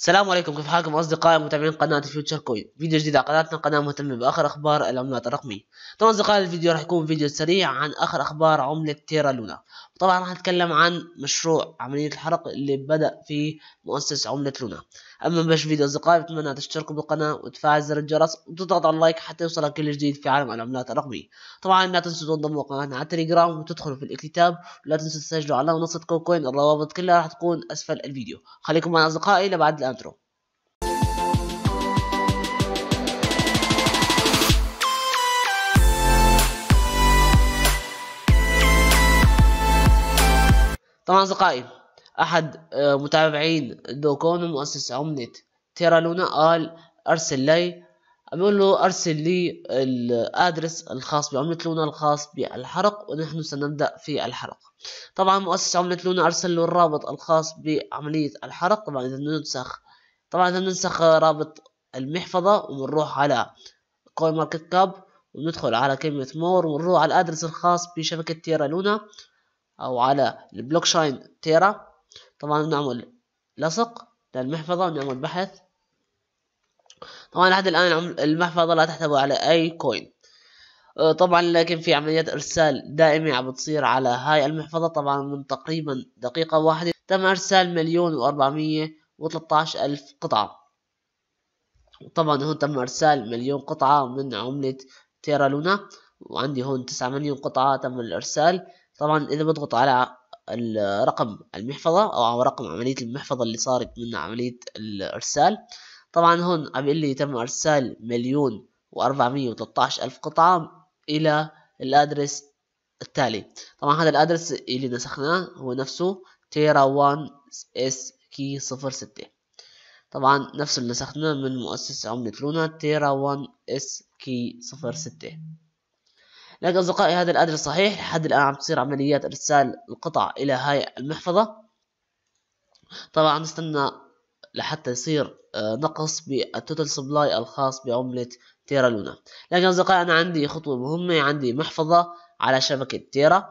السلام عليكم كيف حالكم اصدقائي متابعين قناه فيوتشر كوين فيديو جديد على قناتنا قناه مهتمه باخر اخبار العملات الرقميه طبعا اصدقائي الفيديو راح يكون فيديو سريع عن اخر اخبار عمله تيرا لونا طبعا راح اتكلم عن مشروع عملية الحرق اللي بدأ فيه مؤسس عملة لونا اما باش فيديو اصدقائي بتمنى تشتركوا بالقناة وتفعل زر الجرس وتضغط على اللايك حتى يوصلك كل جديد في عالم العملات الرقمية طبعا لا تنسوا تنضموا قناتنا على التليجرام وتدخلوا في الاكتتاب ولا تنسوا تسجلوا على منصة كوكوين الروابط كلها راح تكون اسفل الفيديو خليكم مع اصدقائي لبعد الانترو طبعا أصدقائي أحد آه، متابعين دوكون مؤسس عملة تيرا لونا قال أرسل لي بيقول له أرسل لي الأدرس الخاص بعملة لونا الخاص بالحرق ونحن سنبدأ في الحرق طبعا مؤسس عملة لونا أرسل له الرابط الخاص بعملية الحرق طبعا إذا ننسخ طبعا إذا ننسخ رابط المحفظة وبنروح على كوين ماركت كاب وندخل على كلمة مور ونروح على الأدرس الخاص بشبكة تيرا لونا او على البلوك شاين تيرا طبعا بنعمل لصق للمحفظة بنعمل بحث طبعا لحد الان المحفظة لا تحتوي على اي كوين أه، طبعا لكن في عمليات ارسال دائمة عم بتصير على هاي المحفظة طبعا من تقريبا دقيقة واحدة تم ارسال مليون واربعمية وثلاثة الف قطعة طبعا هون تم ارسال مليون قطعة من عملة تيرا لونا وعندي هون تسعة مليون قطعة تم الإرسال طبعا إذا بضغط على رقم المحفظة أو على رقم عملية المحفظة اللي صارت من عملية الإرسال طبعا هون عم لي تم إرسال مليون وأربعمية وتلتاش ألف قطعة إلى الأدرس التالي طبعا هذا الأدرس اللي نسخناه هو نفسه تيرا وان اس كي صفر ستة طبعا نفس اللي نسخناه من مؤسس عملة لونا تيرا وان اس كي صفر ستة لكن أصدقائي هذا الأدرس صحيح لحد الآن عم تصير عمليات إرسال القطع إلى هاي المحفظة طبعا نستنى لحتى يصير آه، نقص بالتوتال سبلاي الخاص بعملة تيرا لونا لكن أصدقائي أنا عندي خطوة مهمة عندي محفظة على شبكة تيرا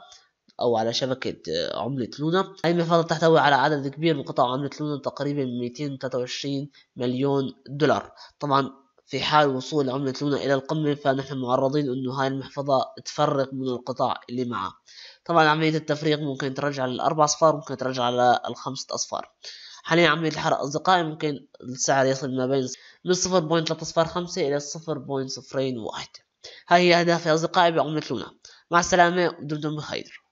أو على شبكة آه، عملة لونا هاي المحفظة تحتوي على عدد كبير من قطع عملة لونا تقريبا 223 مليون دولار طبعا في حال وصول عملة لونا إلى القمة فنحن معرضين إنه هاي المحفظة تفرق من القطاع اللي معها طبعا عملية التفريق ممكن ترجع للأربع أصفار ممكن ترجع للخمسة أصفار حاليا عملية الحرق أصدقائي ممكن السعر يصل ما بين من صفر بوينت ثلاثة أصفار خمسة إلى صفر بوينت صفرين واحد هاي هي أهدافي أصدقائي بعملة لونا مع السلامة ودمتم بخير